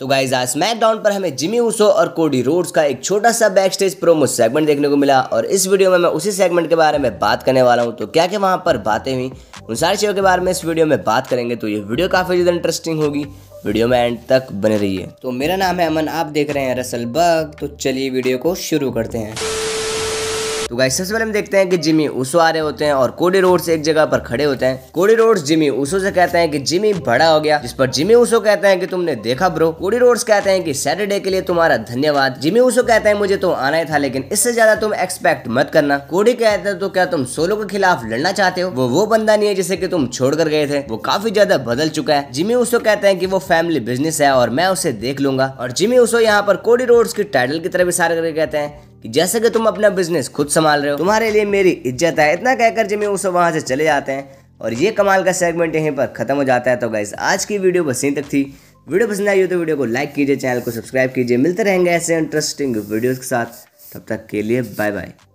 तो गाइज आज स्मैकडाउन पर हमें जिमी ऊसो और कोडी रोड्स का एक छोटा सा बैक स्टेज प्रोमो सेगमेंट देखने को मिला और इस वीडियो में मैं उसी सेगमेंट के बारे में बात करने वाला हूँ तो क्या क्या वहाँ पर बातें हुई उन सारी चीज़ों के बारे में इस वीडियो में बात करेंगे तो ये वीडियो काफ़ी ज़्यादा इंटरेस्टिंग होगी वीडियो में एंड तक बने रही तो मेरा नाम है अमन आप देख रहे हैं रसल बग तो चलिए वीडियो को शुरू करते हैं तो गाइस सबसे पहले हम देखते हैं कि जिमी उसो आ रहे होते हैं और कोडी से एक जगह पर खड़े होते हैं कोडी रोड जिमी उसो से कहते हैं कि जिमी बड़ा हो गया जिस पर जिमी उसो कहते हैं कि तुमने देखा ब्रो कोडी रोड्स कहते हैं कि सैटरडे के लिए तुम्हारा धन्यवाद जिमी उसो कहते हैं मुझे तो आना ही था लेकिन इससे ज्यादा तुम एक्सपेक्ट मत करना कोडी कहते हैं तो क्या तुम सोलो के खिलाफ लड़ना चाहते हो वो वो बंदा नहीं है जिसे की तुम कर गए थे वो काफी ज्यादा बदल चुका है जिमी उसो कहते हैं की वो फैमिली बिजनेस है और मैं उसे देख लूंगा और जिमी उसो यहाँ पर कोडी रोड की टाइटल की तरफ इशारा करके कहते हैं कि जैसे कि तुम अपना बिजनेस खुद संभाल रहे हो तुम्हारे लिए मेरी इज्जत है इतना कहकर जिमी ऊसो वहाँ से चले जाते हैं और ये कमाल का सेगमेंट यहीं पर खत्म हो जाता है तो गाइस आज की वीडियो बस यहीं तक थी वीडियो पसंद आई हो तो वीडियो को लाइक कीजिए चैनल को सब्सक्राइब कीजिए मिलते रहेंगे ऐसे इंटरेस्टिंग वीडियोज़ के साथ तब तक के लिए बाय बाय